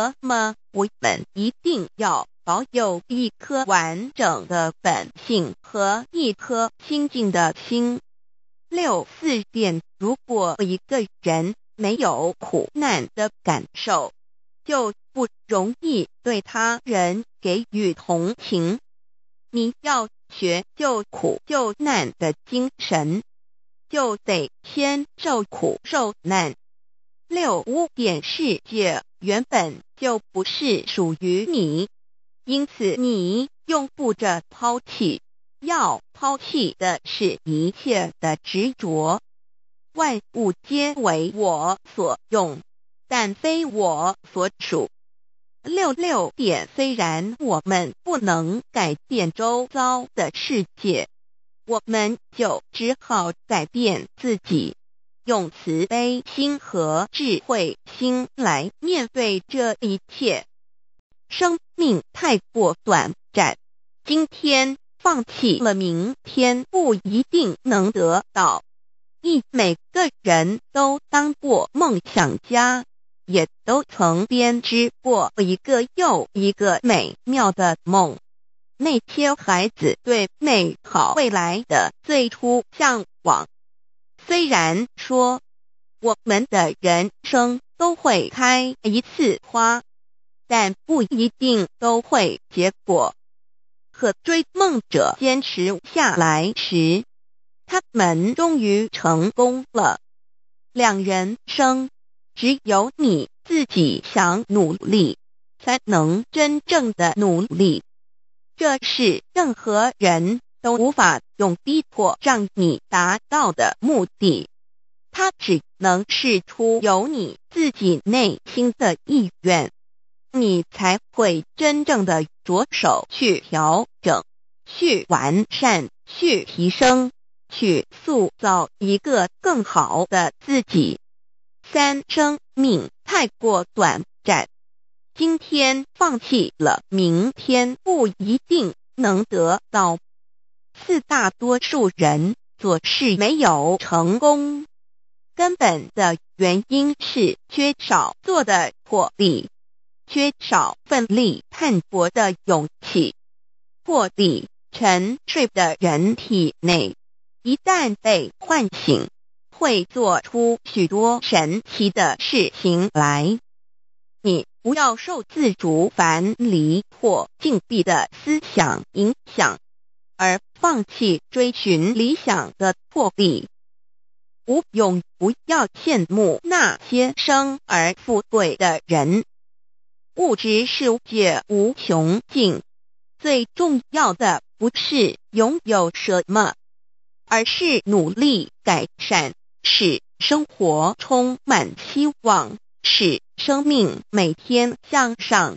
那么我们一定要保有一颗完整的本性和一颗清净的心。六四点，如果一个人没有苦难的感受，就不容易对他人给予同情。你要学救苦救难的精神，就得先受苦受难。六五点，世界。原本就不是属于你，因此你用不着抛弃。要抛弃的是一切的执着。万物皆为我所用，但非我所属。六六点，虽然我们不能改变周遭的世界，我们就只好改变自己。用慈悲心和智慧心来面对这一切。生命太过短暂，今天放弃了，明天不一定能得到。一每个人都当过梦想家，也都曾编织过一个又一个美妙的梦。那些孩子对美好未来的最初向往。虽然说我们的人生都会开一次花，但不一定都会结果。可追梦者坚持下来时，他们终于成功了。两人生，只有你自己想努力，才能真正的努力。这是任何人。都无法用逼迫让你达到的目的，它只能是出由你自己内心的意愿，你才会真正的着手去调整、去完善、去提升、去塑造一个更好的自己。三，生命太过短暂，今天放弃了，明天不一定能得到。四大多数人做事没有成功，根本的原因是缺少做的魄力，缺少奋力拼搏的勇气。魄力沉睡的人体内，一旦被唤醒，会做出许多神奇的事情来。你不要受自主、繁离或禁闭的思想影响，而。放弃追寻理想的货币，无勇不要羡慕那些生而富贵的人，物质世界无穷尽。最重要的不是拥有什么，而是努力改善，使生活充满希望，使生命每天向上。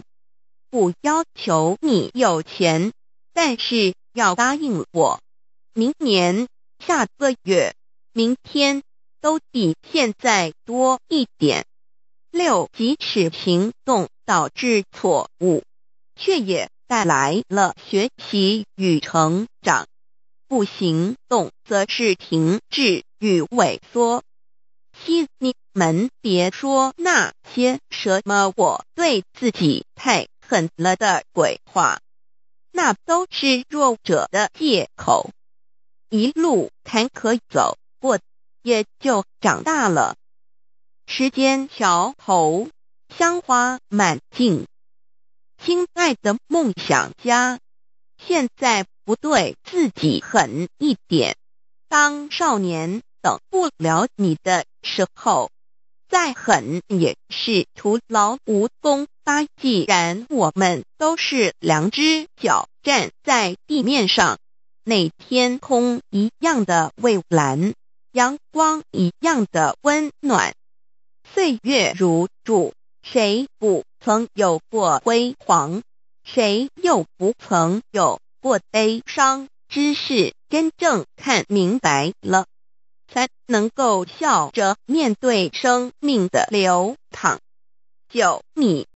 不要求你有钱，但是。要答应我，明年、下个月、明天都比现在多一点。六即使行动导致错误，却也带来了学习与成长；不行动则是停滞与萎缩。七，你们别说那些什么我对自己太狠了的鬼话。那都是弱者的借口。一路坎坷走过，也就长大了。时间桥头，香花满径。亲爱的梦想家，现在不对自己狠一点，当少年等不了你的时候。再狠也是徒劳无功。八，既然我们都是两只脚站在地面上，那天空一样的蔚蓝，阳光一样的温暖，岁月如注，谁不曾有过辉煌？谁又不曾有过悲伤？只是真正看明白了。能够笑着面对生命的流淌，九你。